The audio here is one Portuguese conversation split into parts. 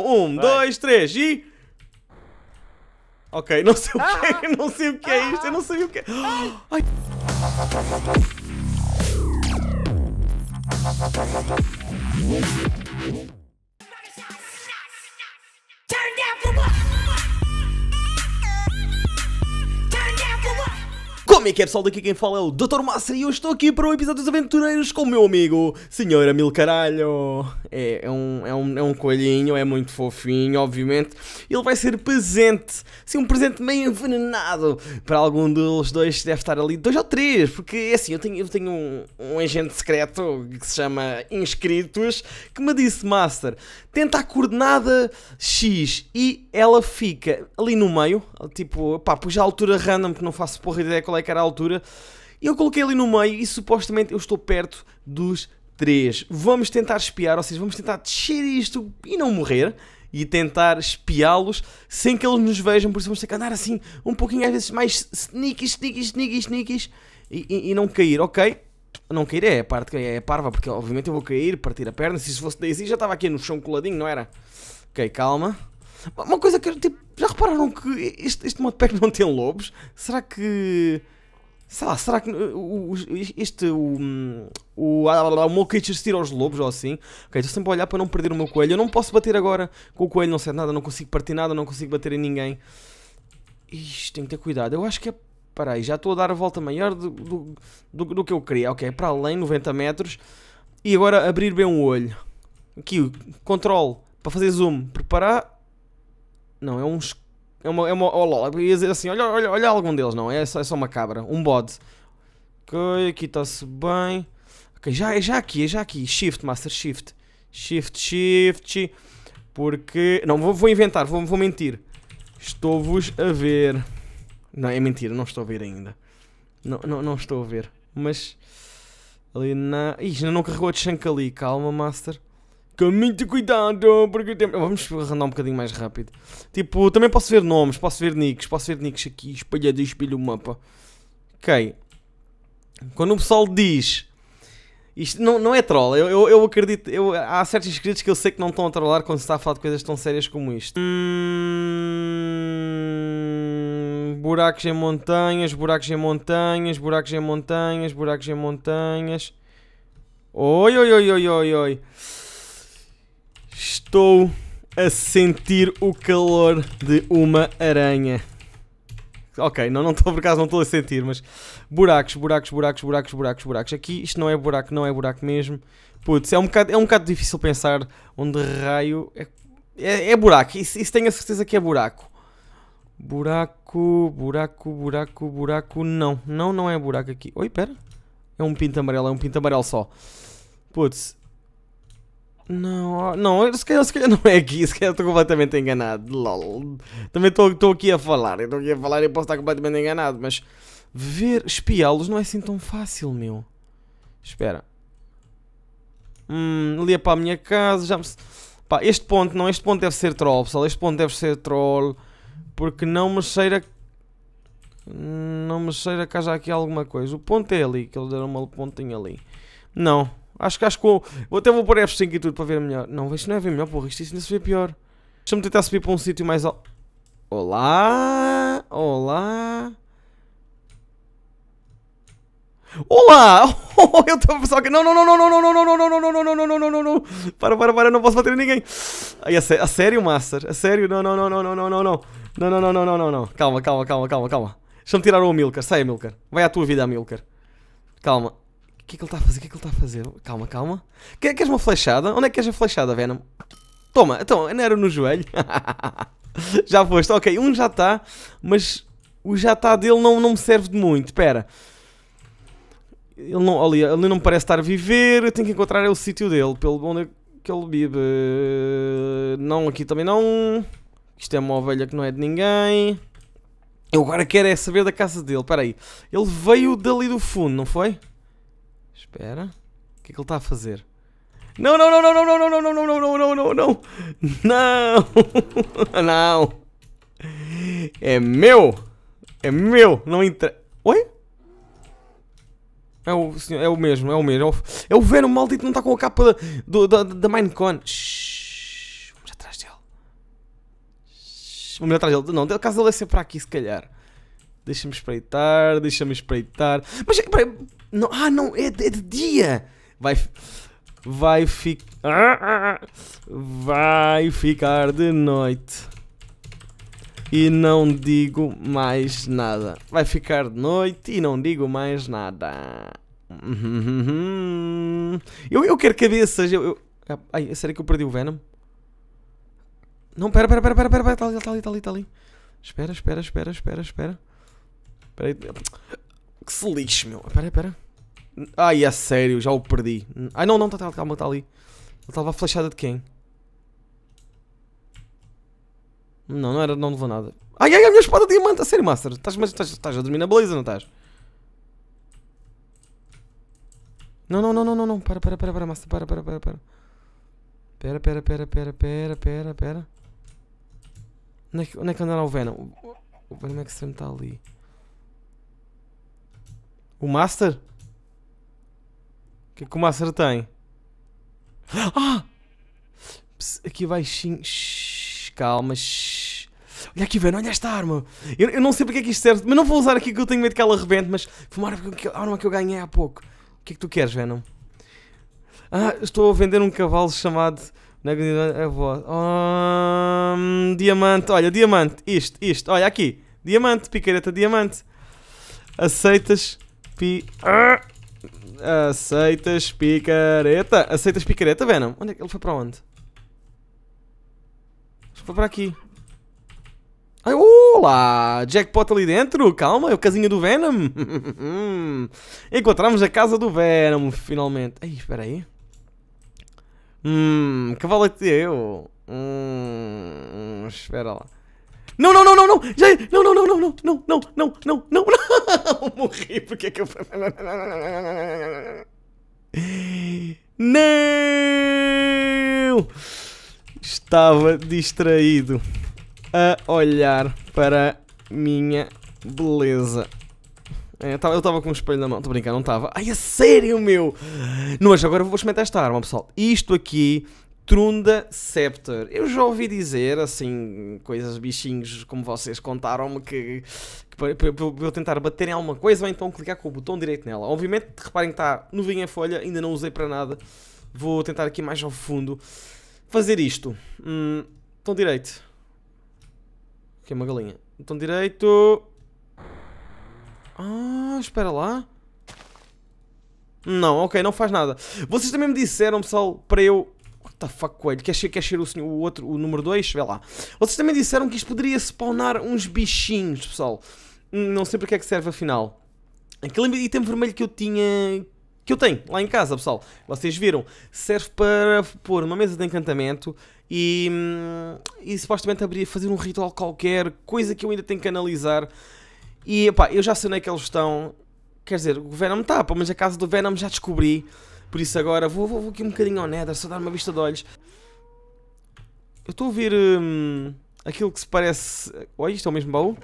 Um, Vai. dois, três e... Ok, ah. não sei o que é, não sei o que é isto, eu não sei o que é... Ai. Ai. Como é que é pessoal, daqui quem fala é o Dr. Master e eu estou aqui para o um episódio dos aventureiros com o meu amigo Senhora Mil Caralho é, é, um, é, um, é um coelhinho, é muito fofinho, obviamente Ele vai ser presente, sim, um presente meio envenenado Para algum dos dois, deve estar ali, dois ou três Porque é assim, eu tenho, eu tenho um, um agente secreto que se chama Inscritos Que me disse, Master, tenta a coordenada X E ela fica ali no meio, tipo, pá, pus a altura random que não faço porra ideia qual é que a altura. Eu coloquei ali no meio e supostamente eu estou perto dos 3. Vamos tentar espiar, ou seja, vamos tentar descer isto e não morrer. E tentar espiá-los sem que eles nos vejam, por isso vamos ter que andar assim, um pouquinho às vezes mais sneaky, sneaky, sneaky, sneaky e, e, e não cair, ok? Não cair é a parte é parva, porque obviamente eu vou cair, partir a perna. Se isso fosse Daisy, já estava aqui no chão coladinho, não era? Ok, calma. Uma coisa que tipo, já repararam que este, este modo pack não tem lobos? Será que. Sei lá, será que uh, uh, uh, o, este, o, hum, o, ah, o meu queijo assistir aos lobos ou assim? Ok, estou sempre a olhar para não perder o meu coelho. Eu não posso bater agora com o coelho, não sei nada, não consigo partir nada, não consigo bater em ninguém. Ixi, tenho que ter cuidado. Eu acho que é. Espera aí, já estou a dar a volta maior do, do, do, do que eu queria. Ok, para além, 90 metros. E agora abrir bem o olho. Aqui, control, para fazer zoom. Preparar. Não, é um é uma. É uma oh, lol. Ia dizer assim: olha, olha, olha algum deles, não. É só, é só uma cabra. Um bode. Ok, aqui está-se bem. Ok, já, é já aqui, é já aqui. Shift, Master Shift. Shift, Shift. shift. Porque. Não, vou, vou inventar, vou, vou mentir. Estou-vos a ver. Não, é mentira, não estou a ver ainda. Não, não, não estou a ver. Mas. Ali na. Ih, ainda não carregou a chanca ali. Calma, Master. Com muito cuidado, porque o Vamos arrandar um bocadinho mais rápido. Tipo, também posso ver nomes, posso ver nicks, posso ver nicks aqui espalhado e espelho o mapa. Ok. Quando o pessoal diz. Isto não, não é troll, eu, eu, eu acredito. Eu, há certos inscritos que eu sei que não estão a trollar quando se está a falar de coisas tão sérias como isto. Hum, buracos em montanhas, buracos em montanhas, buracos em montanhas, buracos em montanhas. Oi, oi, oi, oi, oi, oi. Estou a sentir o calor de uma aranha. Ok, não, estou por acaso, não estou a sentir, mas buracos, buracos, buracos, buracos, buracos, buracos. Aqui isto não é buraco, não é buraco mesmo. Putz, é um bocado, é um bocado difícil pensar onde raio é, é, é buraco. Isso, isso tenho a certeza que é buraco. Buraco, buraco, buraco, buraco. Não, não, não é buraco aqui. Oi, pera. É um pinto amarelo, é um pinto amarelo só. Putz, não, não, se calhar, se calhar não é aqui, se calhar estou completamente enganado, lol. Também estou aqui a falar, estou aqui a falar e posso estar completamente enganado, mas ver, espiá-los não é assim tão fácil, meu. Espera. Hum, ali é para a minha casa, já me... Pá, este ponto não, este ponto deve ser troll, pessoal, este ponto deve ser troll, porque não me cheira... Não me cheira que haja aqui alguma coisa. O ponto é ali, que eles deram uma pontinha ali. Não, Acho que acho que vou, até vou pôr F5 e tudo para ver melhor. Não, isto não é ver melhor, porra, isto, isto ainda se vê pior. Deixa-me tentar subir para um sítio mais alto. Olá! Olá! Olá! Oh, eu estou a pensar que. Não, não, não, não, não, não, não, não, não, não, não, não, não, não, não, não, não, Para, para, para, não posso bater em ninguém. Ai, a sério, Master? A sério? Não, não, não, não, não, não, não, não. Não, não, não, não, não, não, não. Calma, calma, calma, calma, calma. Deixa-me tirar o Milker. Sai, Milker. Vai à tua vida, Milker. Calma. O que é que ele está a fazer? O que é que ele está a fazer? Calma, calma. Queres uma flechada? Onde é que queres a flechada, Venom? Toma, então, não era no joelho. já foste, ok, um já está, mas o já está dele não, não me serve de muito. Espera. Ele não, ali, ele não me parece estar a viver, eu tenho que encontrar é o sítio dele, pelo bom é que ele vive. Não, aqui também não. Isto é uma ovelha que não é de ninguém. Eu agora quero é saber da casa dele, espera aí. Ele veio dali do fundo, não foi? Espera. O que é que ele está a fazer? Não, não, não, não, não, não, não, não, não, não, não, não, não, não. Não. Não. É meu. É meu. Não entra... Oi? É o, é o mesmo, é o mesmo. É o, é Venom maldito que não está com a capa do, da, da Minecon. Shhh, vamos atrás dele. Shhh, vamos atrás dele. Não, o caso ele é sempre para aqui, se calhar. Deixa-me espreitar, deixa-me espreitar. Mas peraí, não, ah, não, é, é de dia. Vai, vai ficar. Vai ficar de noite. E não digo mais nada. Vai ficar de noite e não digo mais nada. Eu, eu quero cabeças. Eu, eu... Ai, será que eu perdi o Venom? Não, pera, pera, pera, pera, pera, pera, tá ali, tá ali, tá ali, tá ali. Espera, espera, espera, espera, espera. Peraí. Que se lixe, meu. Peraí, espera Ai, é sério, já o perdi. Ai, não, não, tá, tá, calma, tá ali. Ele estava a flechada de quem? Não, não era, não levou nada. Ai, ai, a minha espada diamante, a sério, Master. Estás, mas, estás, a dormir na beleza, não estás? Não, não, não, não, não, não. Para, para, para, para, Master, para, para, para, para. Pera, pera, pera, pera, pera, pera, pera. Onde é que, onde é que andará o Venom? o Venom é que sempre está ali. O Master? O que é que o Master tem? Ah! Pss, aqui baixinho. Shhh, calma. Shhh. Olha aqui, velho. Olha esta arma. Eu, eu não sei porque é que isto serve. Mas não vou usar aqui que eu tenho medo que ela rebente. Mas foi uma arma que eu ganhei há pouco. O que é que tu queres, Venom? Ah, estou a vender um cavalo chamado. Na grande voz. diamante, olha, diamante. Isto, isto, olha aqui. Diamante, picareta, diamante. Aceitas pi... Ah! Aceitas picareta? Aceitas picareta, Venom? Onde é que ele foi para onde? Foi para aqui. Ai, olá! Jackpot ali dentro? Calma, é a casinha do Venom? Encontramos a casa do Venom, finalmente. Ai, espera aí. Hum, que valete é eu? Hum, espera lá. Não, não, não, não, não. Já... Não, não, não, não, não, não, não, não, não, não, não. Morri, porque que eu... Não! Estava distraído a olhar para minha beleza. É, eu estava com um espelho na mão, estou brincando, não estava. Ai, é sério, meu! Não, mas agora vou experimentar esta arma, pessoal. Isto aqui Trunda Scepter. Eu já ouvi dizer, assim, coisas, bichinhos, como vocês contaram-me, que, que para, eu tentar bater em alguma coisa ou então clicar com o botão direito nela. Obviamente, reparem que está vinho folha, ainda não usei para nada. Vou tentar aqui mais ao fundo fazer isto. Hum, botão direito. Que é uma galinha. Botão direito. Ah, espera lá. Não, ok, não faz nada. Vocês também me disseram, pessoal, para eu What the fuck, coelho? Quer ser, quer ser o, senhor, o outro, o número 2? Vê lá. Vocês também disseram que isto poderia spawnar uns bichinhos, pessoal. Hum, não sei para que é que serve afinal. Aquele item vermelho que eu tinha, que eu tenho lá em casa, pessoal. Vocês viram, serve para pôr uma mesa de encantamento e, hum, e supostamente abrir, fazer um ritual qualquer, coisa que eu ainda tenho que analisar. E pá, eu já sei onde é que eles estão. Quer dizer, o Venom está, mas a casa do Venom já descobri. Por isso agora vou, vou, vou aqui um bocadinho ao Nether, só dar uma vista de olhos. Eu estou a ouvir hum, aquilo que se parece... Olha, isto é o mesmo baú?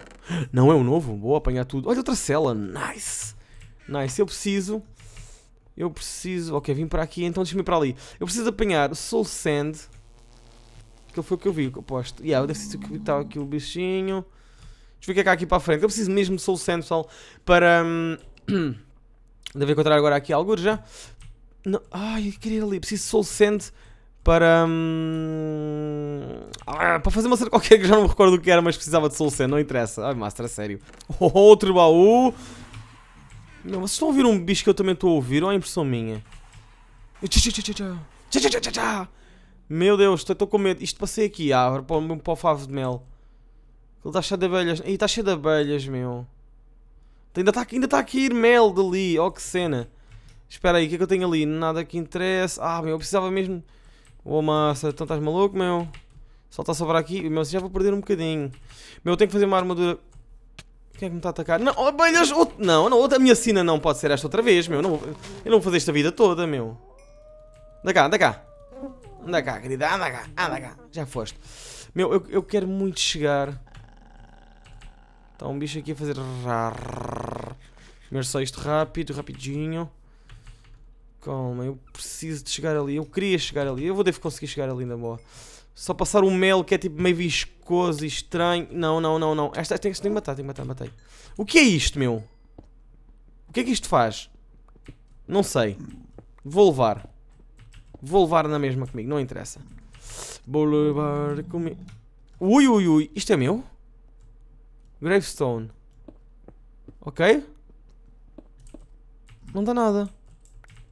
Não, é o novo. Vou apanhar tudo. Olha outra cela. Nice. Nice. Eu preciso... Eu preciso... Ok, vim para aqui, então deixa-me ir para ali. Eu preciso apanhar Soul Sand. Aquilo foi o que eu vi, aposto. Yeah, deve ser que estava aqui o bichinho. Deixa eu ver o que é que há aqui para a frente. Eu preciso mesmo de Soul Sand, pessoal, para... Hum, Devo encontrar agora aqui algo já. Não, ai, eu queria ali, preciso de Soul Sand para. Hum, ah, para fazer uma cena qualquer que já não me recordo o que era, mas precisava de Soul Sand, não interessa. Ai, Master, a sério. Outro baú! Não, vocês estão a ouvir um bicho que eu também estou a ouvir ou é impressão minha? Meu Deus, estou com medo. Isto passei aqui, ah, para o, para o favo de mel. Ele está cheio de abelhas. Ih, está cheio de abelhas, meu. Ainda está ainda tá aqui mel dali. Oh, que cena. Espera aí, o que é que eu tenho ali? Nada que interessa. Ah, meu, eu precisava mesmo... Ô, oh, massa, então estás maluco, meu? Só está a sobrar aqui. Meu, assim já vou perder um bocadinho. Meu, eu tenho que fazer uma armadura... Quem é que me está a atacar? Não, abelhas! Oh, outro... Não, não, outra minha sina não pode ser esta outra vez, meu. Não, eu não vou fazer esta vida toda, meu. Anda cá, anda cá. Anda cá, querida, anda cá, anda cá. Já foste. Meu, eu, eu quero muito chegar. Está um bicho aqui a fazer... Primeiro só isto rápido, rapidinho. Calma, eu preciso de chegar ali. Eu queria chegar ali. Eu vou devo conseguir chegar ali na boa. Só passar um mel que é tipo meio viscoso e estranho. Não, não, não, não. Esta, esta tem, que matar, tem que matar, matei. O que é isto, meu? O que é que isto faz? Não sei. Vou levar. Vou levar na mesma comigo, não interessa. Vou levar comigo. Ui, ui, ui. Isto é meu? Gravestone. Ok. Não dá nada.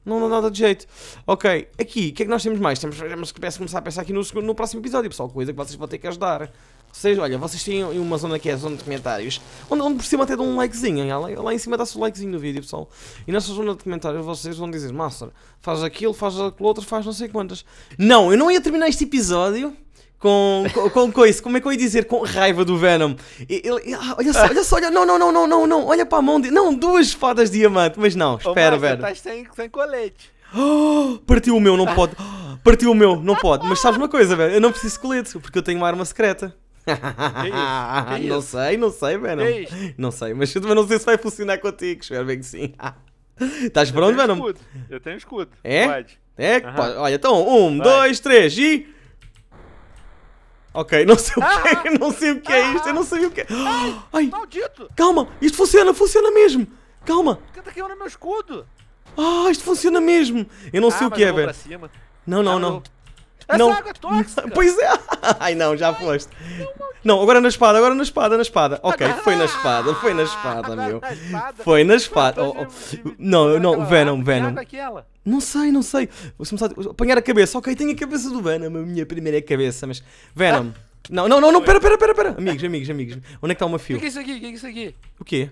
Não dá nada de jeito. Ok, aqui, o que é que nós temos mais? Temos, temos que começar a pensar aqui no, no próximo episódio, pessoal. Coisa que vocês vão ter que ajudar. Vocês, olha, vocês têm uma zona que é a zona de comentários, onde, onde por cima até dão um likezinho, hein? Lá, lá em cima dá-se o um likezinho do vídeo, pessoal. E nessa zona de comentários vocês vão dizer, Master, faz aquilo, faz aquilo outro, faz não sei quantas. Não, eu não ia terminar este episódio com, com, com coisa, como é que eu ia dizer? Com raiva do Venom. E, ele, ah, olha só, olha só, olha, não, não, não, não, não, não, olha para a mão dele. Não, duas fadas de diamante, mas não, espera, velho. Estás sem, sem colete. Oh, partiu o meu, não pode. Oh, partiu o meu, não pode. Mas sabes uma coisa, velho? Eu não preciso de colete, porque eu tenho uma arma secreta. Que que não sei, não sei, Venom. não sei, mas eu também não sei se vai funcionar contigo. Espero bem que sim. Estás pronto, Venom? Escudo. Eu tenho escudo. É? Pode. É? Uhum. Pode. Olha, então, um, vai. dois, três e. Ok, não sei o que é, ah! não sei o que é isto, eu não sei o que é. Ah! Ai, maldito! Calma, isto funciona, funciona mesmo. Calma. que tá queimando meu escudo. Ah, isto funciona mesmo. Eu não sei ah, o que é, velho. Não, não, não. Essa é não, água é tóxica. Pois é. Ai não, já foste. É não, agora na espada, agora na espada, na espada. Ok, foi na espada, foi na espada, meu. Tá foi na espada. Oh, oh. Não, não, Venom, Venom. É não sei, não sei. Vou começar a apanhar a cabeça. Ok, tenho a cabeça do Venom, a minha primeira cabeça, mas. Venom. Ah. Não, não, não, não, pera, pera, pera, pera. Amigos, amigos, amigos. Onde é que está o fio? O que é isso aqui? O que é isso aqui? O quê?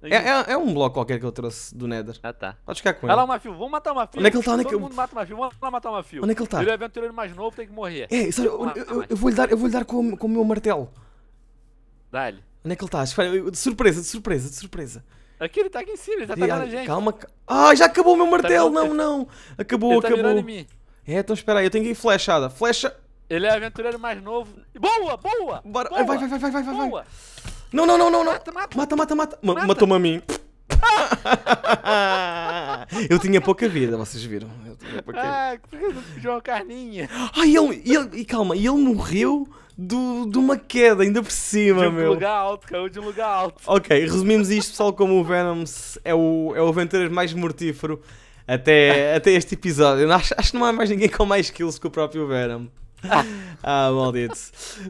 É, é, é, um bloco qualquer que eu trouxe do Nether. Ah tá. Pode ficar com ele. Vai lá, Mafio, vamos matar o Mafio. Onde é que ele tá? Onde Todo é que... mundo mata o Mafio, vamos lá matar o Mafio. Onde é que ele tá? Ele é aventureiro mais novo, tem que morrer. É, sabe, eu, tá eu, eu, vou-lhe dar, eu vou dar com, com o meu martelo. Dá-lhe. Onde é que ele tá? De surpresa, de surpresa, de surpresa. Aqui ele tá aqui em cima, ele tá atacando a gente. Calma, Ah, já acabou o meu tá martelo, tá não, não. Acabou, ele tá acabou. Tá em mim. É, então espera aí, eu tenho que ir flechada. Flecha. Ele é o aventureiro mais novo. Boa, boa! Bora. boa vai, vai, vai, vai, vai, boa. vai. Não, não, não, não, não. Mata, mata, mata. mata, mata. mata. Matou-me a mim. eu tinha pouca vida, vocês viram? Eu tinha pouca vida. Ah, João Carninha. Ai, ele, ele, e calma, ele morreu do, de uma queda, ainda por cima, de um meu. lugar alto, caiu de um lugar alto. Ok, resumimos isto, pessoal, como o Venom é o, é o aventureiro mais mortífero até, até este episódio. Acho, acho que não há mais ninguém com mais kills que o próprio Venom. ah, maldito.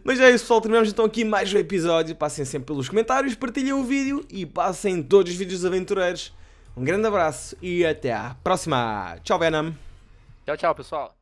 Mas é isso, pessoal. Terminamos então aqui mais um episódio. Passem sempre pelos comentários, partilhem o vídeo e passem todos os vídeos aventureiros. Um grande abraço e até à próxima. Tchau, Venom. Tchau, tchau, pessoal.